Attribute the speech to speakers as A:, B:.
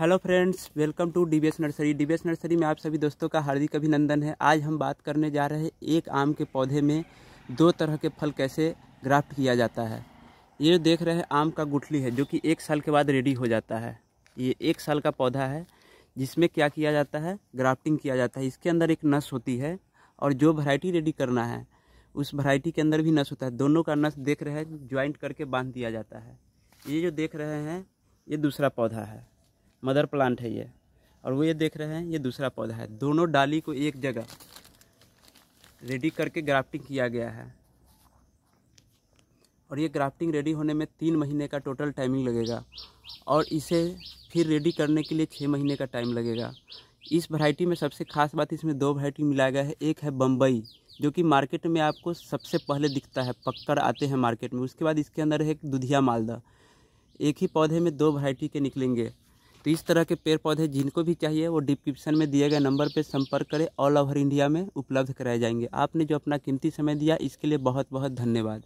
A: hello friends welcome to the nursery the nursery में आप सभी दोस्तों का हार्दिक अभिनंदन है आज हम बात करने जा रहे हैं एक आम के पौधे में दो तरह के फल कैसे ग्राफ्ट किया जाता है ये देख रहे हैं आम का गुठली है जो कि एक साल के बाद रेडी हो जाता है ये एक साल का पौधा है जिसमें क्या किया जाता है ग्राफ्टिंग किया जाता है इसके अंदर एक नस होती है और जो वराइटी रेडी करना है उस वराइटी के अंदर भी नस होता है दोनों का नस देख रहे हैं ज्वाइंट करके बांध दिया जाता है ये जो देख रहे हैं ये दूसरा पौधा है मदर प्लांट है ये और वो ये देख रहे हैं ये दूसरा पौधा है दोनों डाली को एक जगह रेडी करके ग्राफ्टिंग किया गया है और ये ग्राफ्टिंग रेडी होने में तीन महीने का टोटल टाइमिंग लगेगा और इसे फिर रेडी करने के लिए छः महीने का टाइम लगेगा इस वैरायटी में सबसे खास बात इसमें दो वैरायटी मिलाया गया है एक है बम्बई जो कि मार्केट में आपको सबसे पहले दिखता है पक्कर आते हैं मार्केट में उसके बाद इसके अंदर है दुधिया मालदा एक ही पौधे में दो वैरायटी के निकलेंगे तो इस तरह के पेड़ पौधे जिनको भी चाहिए वो डिस्क्रिप्शन में दिए गए नंबर पर संपर्क करें ऑल ओवर इंडिया में उपलब्ध कराए जाएंगे आपने जो अपना कीमती समय दिया इसके लिए बहुत बहुत धन्यवाद